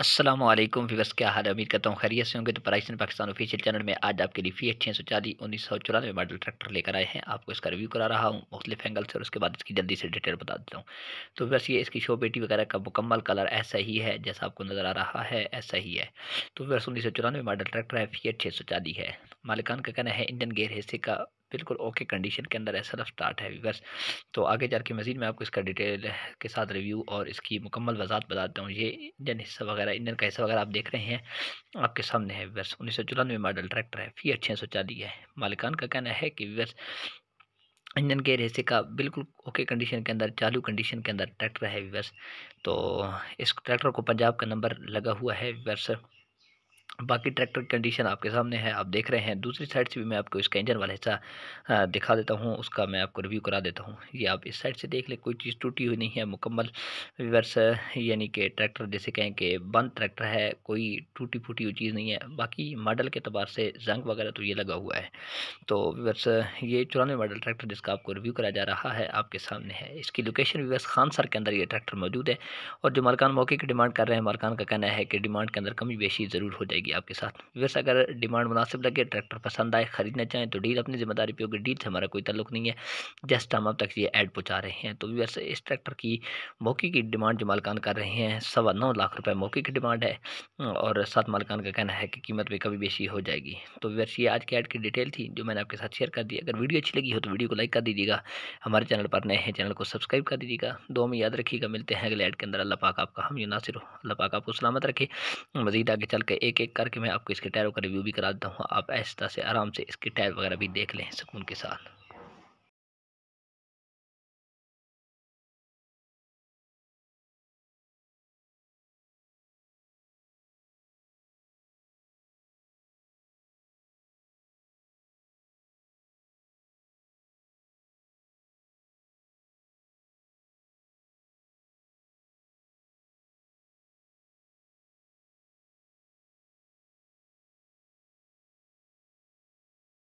असलम व्यवर्स क्या हाल है उम्मीद करता हूँ खैरियत से होंगे तो प्राइसन पाकिस्तान ऑफिशियल चैनल में आज आपके लिए फी छः सौ चालीस उन्नीस सौ चौरानवे मॉडल ट्रैक्टर लेकर आए हैं आपको इसका रिव्यू करा रहा हूँ मुख्तलिफ एंगल से और उसके बाद इसकी जल्दी से डिटेल बता देता हूँ तो बस ये इसकी शो पेटी वगैरह का मुकम्मल कलर ऐसा ही है जैसा आपको नज़र आ रहा है ऐसा ही है तो बस उन्नीस सौ चौरानवे मॉडल ट्रैक्टर है फी छः सौ चालीस है मालिकान का कहना है इंजन गेयर हिस्से का बिल्कुल ओके कंडीशन के अंदर एस स्टार्ट है वीवर्स तो आगे जा के मज़ीद मैं आपको इसका डिटेल के साथ रिव्यू और इसकी मुकम्मल वजात बताता हूँ ये इंजन हिस्सा वगैरह इंजन का हिस्सा वगैरह आप देख रहे हैं आपके सामने है वीवर्स उन्नीस सौ चौरानवे मॉडल ट्रैक्टर है फीएट छः सौ चालीस है मालिकान का कहना है कि वीवर्स इंजन के रेसे का बिल्कुल ओके कंडीशन के अंदर चालू कंडीशन के अंदर ट्रैक्टर है वीवर्स तो इस ट्रैक्टर को पंजाब का नंबर लगा हुआ है वीवर्स बाकी ट्रैक्टर की कंडीशन आपके सामने है आप देख रहे हैं दूसरी साइड से भी मैं आपको इसका इंजन वाला हिस्सा दिखा देता हूँ उसका मैं आपको रिव्यू करा देता हूँ ये आप इस साइड से देख ले कोई चीज़ टूटी हुई नहीं है मुकम्मल रिवर्स यानी कि ट्रैक्टर जैसे कहें कि बंद ट्रैक्टर है कोई टूटी फूटी हुई चीज़ नहीं है बाकी मॉडल के अतबार से जंग वगैरह तो ये लगा हुआ है तो विवर्स ये चौरानवे मॉडल ट्रैक्टर जिसका आपको रिव्यू कराया जा रहा है आपके सामने है इसकी लोकेशन विवर्स खान सर के अंदर ये ट्रैक्टर मौजूद है और जो मालकान मौके की डिमांड कर रहे हैं मालकान का कहना है कि डिमांड के अंदर कमी बेशी ज़रूर हो जाएगी होगी आपके साथ वैसे अगर डिमांड मुनासिब लगे ट्रैक्टर पसंद आए खरीदना चाहें तो डील अपनी जिम्मेदारी पर होगी डील से हमारा कोई तल्लुक नहीं है जस्ट हम अब तक ये ऐड पहुँचा रहे हैं तो वैसे इस ट्रैक्टर की मौके की डिमांड जो मालकान कर रहे हैं सवा नौ लाख रुपये मौके की डिमांड है और साथ मालकान का कहना है कि कीमत भी कभी बेशी हो जाएगी तो वैसे ये आज की ऐड की डिटेल थी जो मैंने आपके साथ शेयर कर दी अगर वीडियो अच्छी लगी हो तो वीडियो को लाइक कर दीजिएगा हमारे चैनल पर नए हैं चैनल को सब्सक्राइब कर दीजिएगा दो में याद रखिएगा मिलते हैं अगले ऐड के अंदर अल्लाह पाक आपका हम यू नासिर हो अल्लाह पाक आपको सलामत रखे मजीद आगे चल के एक एक क्लिक करके मैं आपको इसके टायरों का रिव्यू भी करा देता हूँ आप ऐसा से आराम से इसके टायर वगैरह भी देख लें सुकून के साथ